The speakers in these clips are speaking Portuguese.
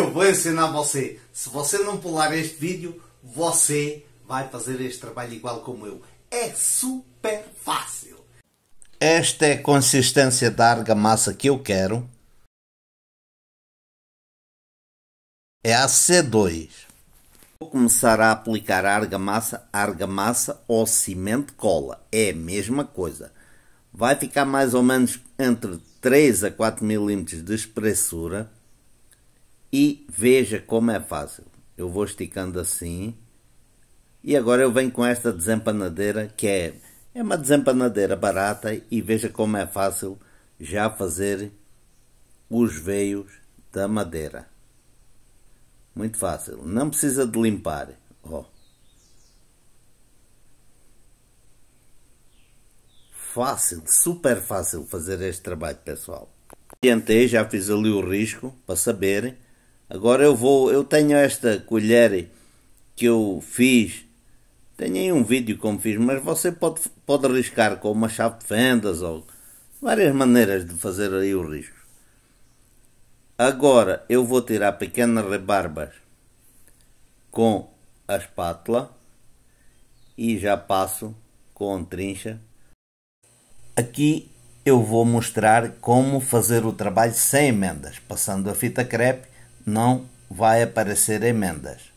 eu vou ensinar você. Se você não pular este vídeo, você vai fazer este trabalho igual como eu. É super fácil. Esta é a consistência da argamassa que eu quero. É a C2. Vou começar a aplicar a argamassa, argamassa ou cimento cola. É a mesma coisa. Vai ficar mais ou menos entre 3 a 4 milímetros de espessura e veja como é fácil. Eu vou esticando assim. E agora eu venho com esta desempanadeira que é, é uma desempanadeira barata e veja como é fácil já fazer os veios da madeira. Muito fácil. Não precisa de limpar. Oh. Fácil, super fácil fazer este trabalho, pessoal. Adiantei, já fiz ali o risco para saberem Agora eu vou, eu tenho esta colher que eu fiz. Tenho aí um vídeo como fiz, mas você pode, pode riscar com uma chave de fendas ou várias maneiras de fazer aí o risco. Agora eu vou tirar pequenas rebarbas com a espátula e já passo com a trincha. Aqui eu vou mostrar como fazer o trabalho sem emendas, passando a fita crepe não vai aparecer emendas.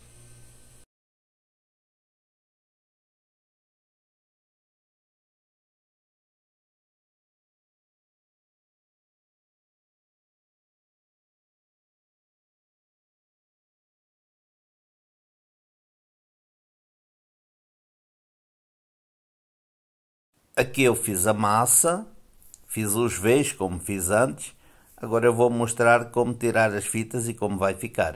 Aqui eu fiz a massa, fiz os V's como fiz antes, Agora eu vou mostrar como tirar as fitas e como vai ficar.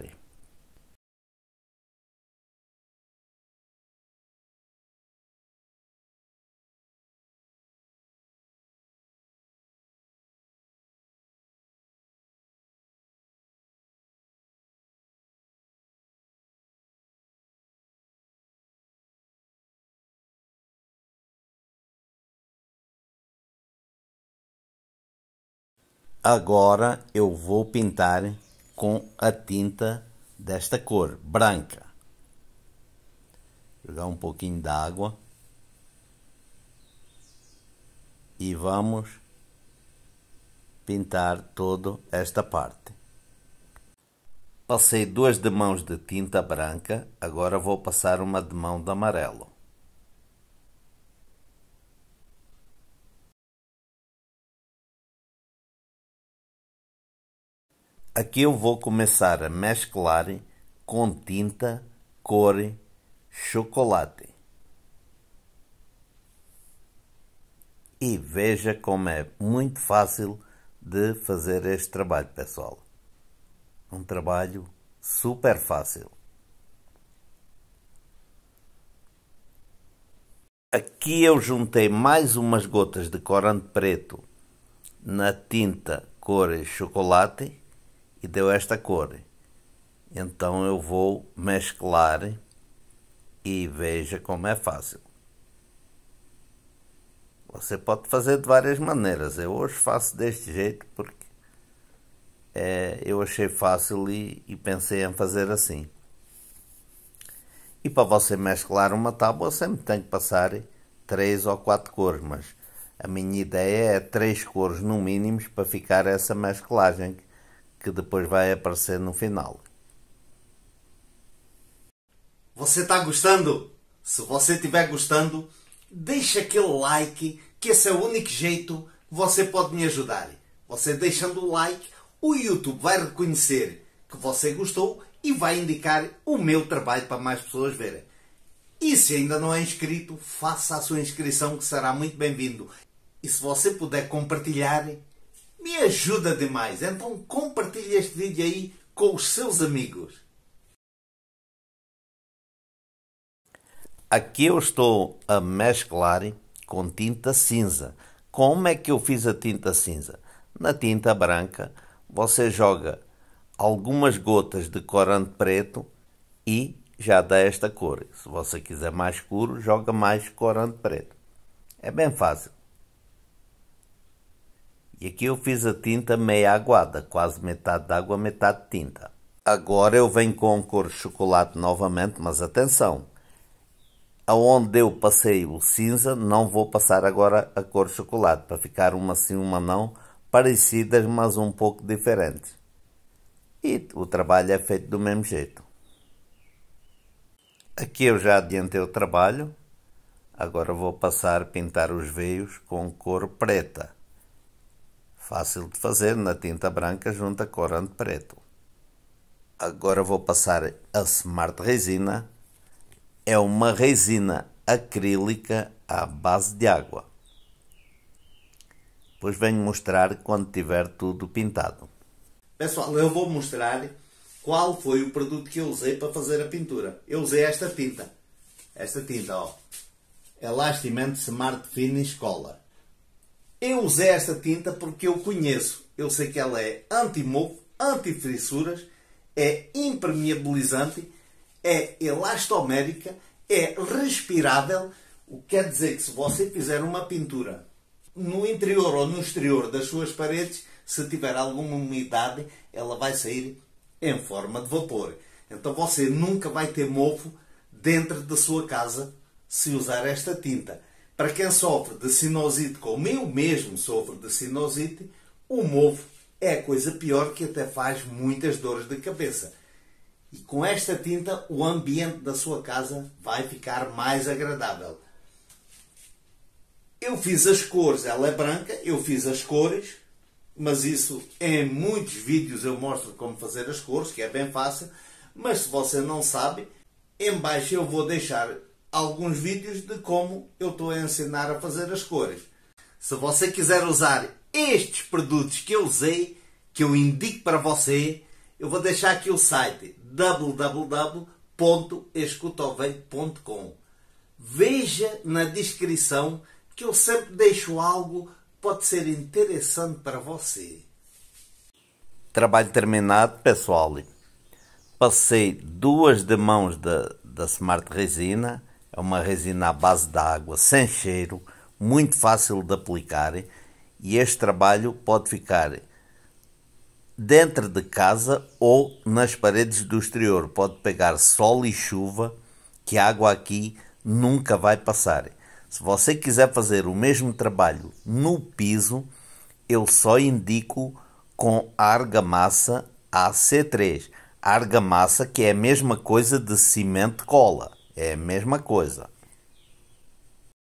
Agora eu vou pintar com a tinta desta cor, branca. Jogar um pouquinho d'água. E vamos pintar toda esta parte. Passei duas demãos de tinta branca, agora vou passar uma demão de amarelo. Aqui eu vou começar a mesclar com tinta, cor, chocolate. E veja como é muito fácil de fazer este trabalho, pessoal. Um trabalho super fácil. Aqui eu juntei mais umas gotas de corante preto na tinta cor chocolate e deu esta cor. Então eu vou mesclar e veja como é fácil. Você pode fazer de várias maneiras. Eu hoje faço deste jeito porque é, eu achei fácil e, e pensei em fazer assim. E para você mesclar uma tábua, sempre tem que passar três ou quatro cores, mas a minha ideia é três cores no mínimo para ficar essa mesclagem que depois vai aparecer no final. Você está gostando? Se você estiver gostando, deixa aquele like, que esse é o único jeito que você pode me ajudar. Você deixando o like, o YouTube vai reconhecer que você gostou e vai indicar o meu trabalho para mais pessoas verem. E se ainda não é inscrito, faça a sua inscrição que será muito bem-vindo. E se você puder compartilhar, ajuda demais. Então compartilhe este vídeo aí com os seus amigos. Aqui eu estou a mesclar com tinta cinza. Como é que eu fiz a tinta cinza? Na tinta branca você joga algumas gotas de corante preto e já dá esta cor. Se você quiser mais escuro, joga mais corante preto. É bem fácil aqui eu fiz a tinta meia aguada, quase metade água, metade tinta. Agora eu venho com cor chocolate novamente, mas atenção. Aonde eu passei o cinza, não vou passar agora a cor chocolate, para ficar uma sim, uma não, parecidas, mas um pouco diferentes. E o trabalho é feito do mesmo jeito. Aqui eu já adiantei o trabalho. Agora vou passar a pintar os veios com cor preta. Fácil de fazer na tinta branca junto a corante preto. Agora vou passar a Smart Resina. É uma resina acrílica à base de água. Pois venho mostrar quando tiver tudo pintado. Pessoal, eu vou mostrar qual foi o produto que eu usei para fazer a pintura. Eu usei esta tinta. Esta tinta, ó. Elastimento Smart Finish Color eu usei esta tinta porque eu conheço. Eu sei que ela é anti-mofo, anti-frissuras, é impermeabilizante, é elastomérica, é respirável. O que quer dizer que se você fizer uma pintura no interior ou no exterior das suas paredes, se tiver alguma umidade, ela vai sair em forma de vapor. Então você nunca vai ter mofo dentro da sua casa se usar esta tinta. Para quem sofre de sinusite, como eu mesmo sofro de sinusite, o mofo é a coisa pior que até faz muitas dores de cabeça. E com esta tinta, o ambiente da sua casa vai ficar mais agradável. Eu fiz as cores, ela é branca, eu fiz as cores, mas isso em muitos vídeos eu mostro como fazer as cores, que é bem fácil. Mas se você não sabe, embaixo eu vou deixar alguns vídeos de como eu estou a ensinar a fazer as cores. Se você quiser usar estes produtos que eu usei, que eu indico para você, eu vou deixar aqui o site www.escutovem.com. Veja na descrição que eu sempre deixo algo que pode ser interessante para você. Trabalho terminado, pessoal. Passei duas de mãos da, da Smart Resina é uma resina à base da água, sem cheiro, muito fácil de aplicar e este trabalho pode ficar dentro de casa ou nas paredes do exterior. Pode pegar sol e chuva, que a água aqui nunca vai passar. Se você quiser fazer o mesmo trabalho no piso, eu só indico com argamassa AC3. argamassa que é a mesma coisa de cimento cola. É a mesma coisa.